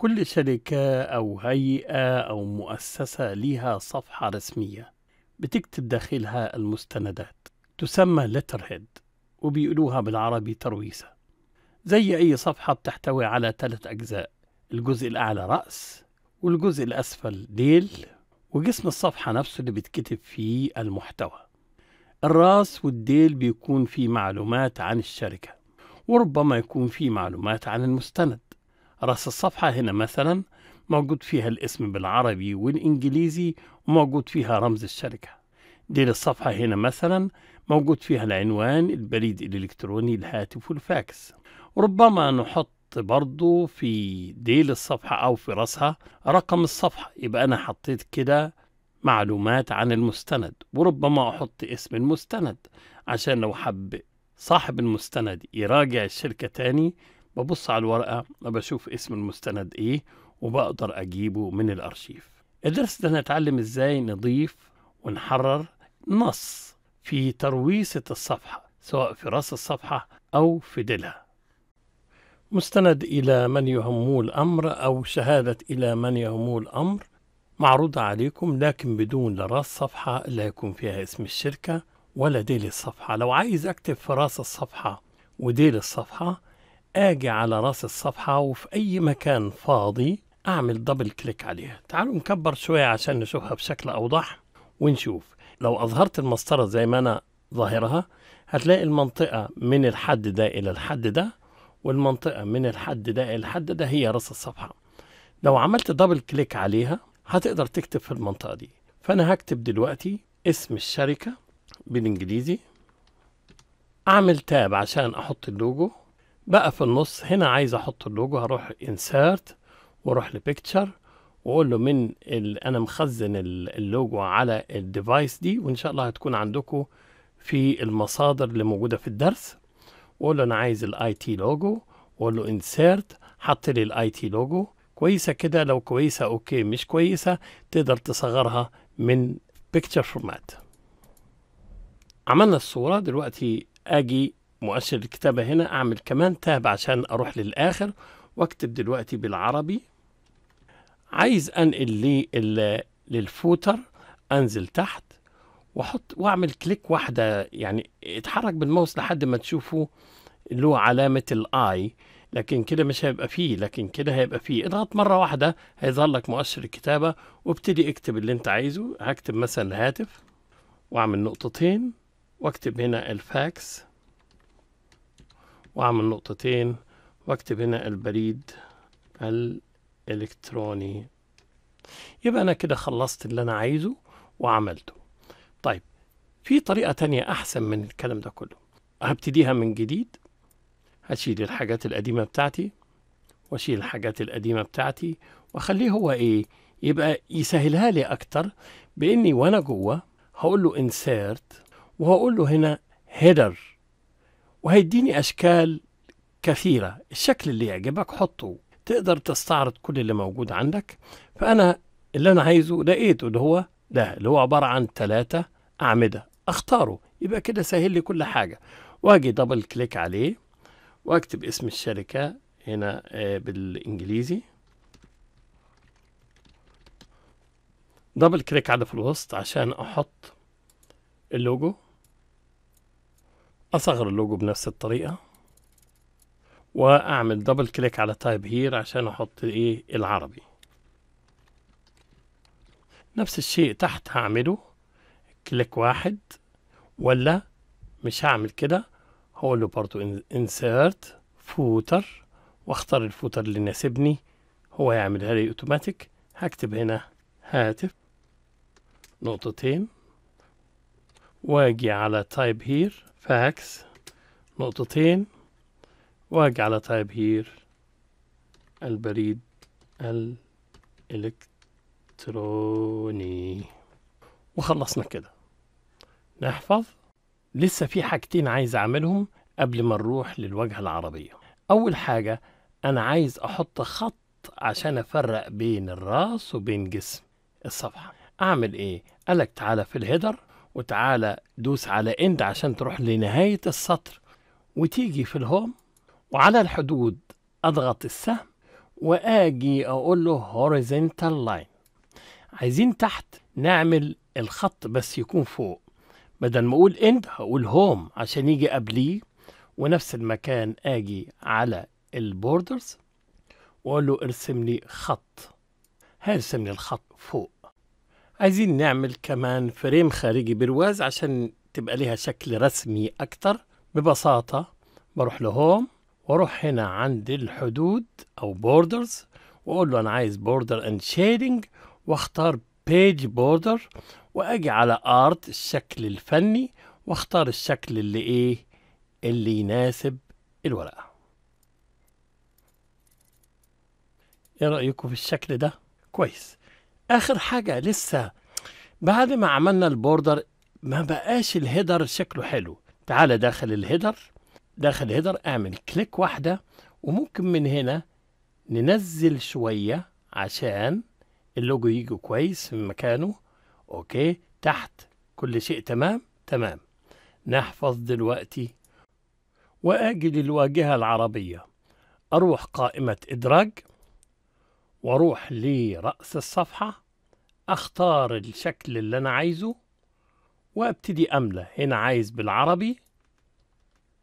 كل شركة أو هيئة أو مؤسسة لها صفحة رسمية بتكتب داخلها المستندات تسمى لتر هيد وبيقولوها بالعربي ترويسة زي أي صفحة بتحتوي على ثلاث أجزاء الجزء الأعلى رأس والجزء الأسفل ديل وجسم الصفحة نفسه اللي بتكتب فيه المحتوى الراس والديل بيكون فيه معلومات عن الشركة وربما يكون فيه معلومات عن المستند راس الصفحة هنا مثلا موجود فيها الاسم بالعربي والإنجليزي وموجود فيها رمز الشركة دي الصفحة هنا مثلا موجود فيها العنوان البريد الإلكتروني الهاتف والفاكس ربما نحط برضو في ديل الصفحة أو في رأسها رقم الصفحة يبقى أنا حطيت كده معلومات عن المستند وربما أحط اسم المستند عشان لو حب صاحب المستند يراجع الشركة تاني ببص على الورقة وبشوف اسم المستند إيه وبقدر أجيبه من الأرشيف الدرس ده نتعلم إزاي نضيف ونحرر نص في ترويسة الصفحة سواء في رأس الصفحة أو في ديلها مستند إلى من يهمه الأمر أو شهادة إلى من يهمه الأمر معروضة عليكم لكن بدون لا راس صفحة لا يكون فيها اسم الشركة ولا ديل الصفحة لو عايز أكتب في راس الصفحة وديل الصفحة اجي على راس الصفحة وفي أي مكان فاضي أعمل دبل كليك عليها تعالوا نكبر شوية عشان نشوفها بشكل أوضح ونشوف لو أظهرت المسطرة زي ما أنا ظاهرها هتلاقي المنطقة من الحد ده إلى الحد ده والمنطقة من الحد ده إلى الحد ده هي راس الصفحة لو عملت دبل كليك عليها هتقدر تكتب في المنطقة دي فأنا هكتب دلوقتي اسم الشركة بالإنجليزي أعمل تاب عشان أحط اللوجو بقى في النص هنا عايز احط اللوجو هروح انسيرت واروح لبيكتشر واقول له من انا مخزن اللوجو على الديفايس دي وان شاء الله هتكون عندكم في المصادر اللي موجوده في الدرس واقول له انا عايز الاي تي لوجو واقول له انسيرت حط لي الاي تي لوجو كويسه كده لو كويسه اوكي مش كويسه تقدر تصغرها من بيكتشر فورمات عملنا الصوره دلوقتي اجي مؤشر الكتابة هنا أعمل كمان تاب عشان أروح للآخر وأكتب دلوقتي بالعربي عايز أنقل لي للفوتر أنزل تحت وأحط وأعمل كليك واحدة يعني اتحرك بالماوس لحد ما تشوفوا اللي هو علامة الآي لكن كده مش هيبقى فيه لكن كده هيبقى فيه اضغط مرة واحدة هيظهر لك مؤشر الكتابة وابتدي اكتب اللي انت عايزه هكتب مثلا هاتف واعمل نقطتين واكتب هنا الفاكس واعمل نقطتين واكتب هنا البريد الالكتروني يبقى انا كده خلصت اللي انا عايزه وعملته طيب في طريقة تانية احسن من الكلام ده كله هبتديها من جديد هشيل الحاجات القديمة بتاعتي واشيل الحاجات القديمة بتاعتي واخليه هو ايه يبقى يسهلها لي اكتر باني وانا جوه هقول له انسيرت وهقول له هنا هيدر وهيديني أشكال كثيرة الشكل اللي يعجبك حطه تقدر تستعرض كل اللي موجود عندك فأنا اللي أنا عايزه لقيته اللي هو ده اللي هو عبارة عن ثلاثة أعمدة أختاره يبقى كده سهل لي كل حاجة وأجي دبل كليك عليه وأكتب اسم الشركة هنا آه، بالإنجليزي دبل كليك على في الوسط عشان أحط اللوجو أصغر اللوجو بنفس الطريقة وأعمل دبل كليك على تايب هير عشان أحط إيه العربي نفس الشيء تحت هعمله كليك واحد ولا مش هعمل كده هقول له برضو انسيرت فوتر واختار الفوتر اللي يناسبني هو يعملها لي اوتوماتيك هكتب هنا هاتف نقطتين واجي على تايب هير فاكس نقطتين وأجعل هير البريد الإلكتروني وخلصنا كده نحفظ لسه في حاجتين عايز أعملهم قبل ما نروح للواجهة العربية أول حاجة أنا عايز أحط خط عشان أفرق بين الراس وبين جسم الصفحة أعمل إيه؟ قالك تعالى في الهيدر وتعالى دوس على اند عشان تروح لنهاية السطر وتيجي في الهوم وعلى الحدود اضغط السهم واجي اقول له horizontal لاين عايزين تحت نعمل الخط بس يكون فوق بدل ما اقول اند هقول هوم عشان يجي قبليه ونفس المكان اجي على البوردرز واقول له ارسم لي خط هيرسم لي الخط فوق عايزين نعمل كمان فريم خارجي برواز عشان تبقى ليها شكل رسمي أكتر ببساطة بروح لهوم واروح هنا عند الحدود أو بوردرز واقول له أنا عايز بوردر اند شيدنج واختار بيج بوردر واجي على ارت الشكل الفني واختار الشكل اللي ايه اللي يناسب الورقة ايه رأيكم في الشكل ده كويس اخر حاجه لسه بعد ما عملنا البوردر ما بقاش الهيدر شكله حلو تعال داخل الهيدر داخل الهيدر اعمل كليك واحده وممكن من هنا ننزل شويه عشان اللوجو يجي كويس في مكانه اوكي تحت كل شيء تمام تمام نحفظ دلوقتي واجي للواجهه العربيه اروح قائمه ادراج واروح لرأس الصفحة اختار الشكل اللي انا عايزه وابتدي املى هنا عايز بالعربي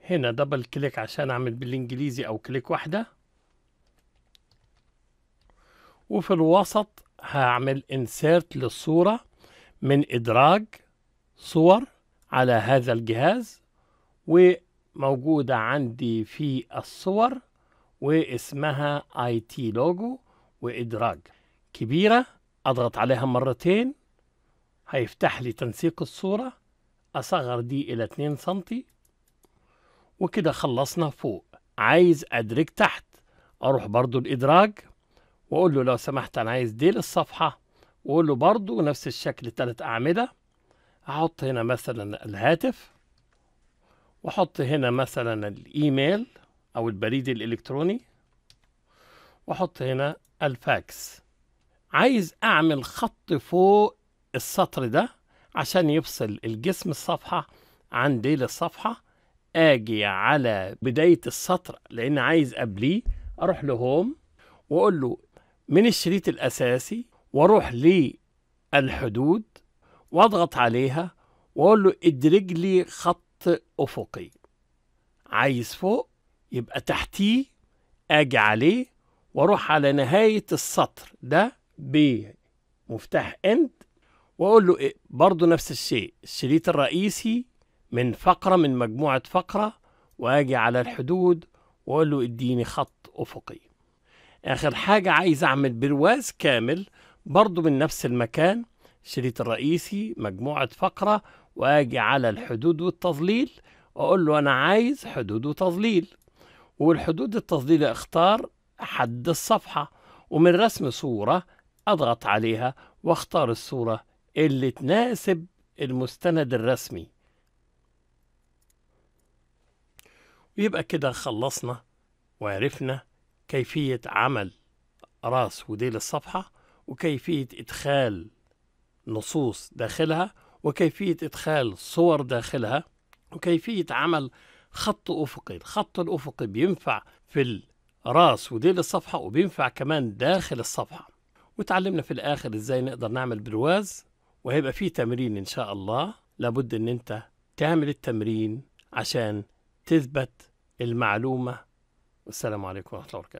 هنا دبل كليك عشان اعمل بالانجليزي او كليك واحدة وفي الوسط هعمل انسيرت للصورة من ادراج صور على هذا الجهاز وموجودة عندي في الصور واسمها اي تي لوجو وإدراج كبيرة أضغط عليها مرتين هيفتح لي تنسيق الصورة أصغر دي إلى 2 سنتي وكده خلصنا فوق عايز أدرج تحت أروح برضو الإدراج وأقول له لو سمحت أنا عايز دي للصفحة وأقول له برضو نفس الشكل تلات أعمدة أحط هنا مثلا الهاتف وأحط هنا مثلا الإيميل أو البريد الإلكتروني وأحط هنا الفاكس عايز أعمل خط فوق السطر ده عشان يفصل الجسم الصفحة عن ديل الصفحة أجي على بداية السطر لأن عايز قبليه أروح لهوم وأقول له من الشريط الأساسي وأروح للحدود وأضغط عليها وأقول له ادرج لي خط أفقي عايز فوق يبقى تحتيه أجي عليه واروح على نهايه السطر ده بمفتاح اند واقول له إيه؟ برضه نفس الشيء الشريط الرئيسي من فقره من مجموعه فقره واجي على الحدود واقول له اديني خط افقي اخر حاجه عايز اعمل برواز كامل برضه من نفس المكان الشريط الرئيسي مجموعه فقره واجي على الحدود والتظليل واقول له انا عايز حدود وتظليل والحدود التظليل اختار حد الصفحة ومن رسم صورة أضغط عليها واختار الصورة اللي تناسب المستند الرسمي ويبقى كده خلصنا وعرفنا كيفية عمل راس وديل الصفحة وكيفية إدخال نصوص داخلها وكيفية إدخال صور داخلها وكيفية عمل خط أفقي الخط الأفقي بينفع في راس وديل الصفحة وبينفع كمان داخل الصفحة وتعلمنا في الآخر إزاي نقدر نعمل برواز وهيبقى فيه تمرين إن شاء الله لابد إن أنت تعمل التمرين عشان تثبت المعلومة والسلام عليكم ورحمة الله وبركاته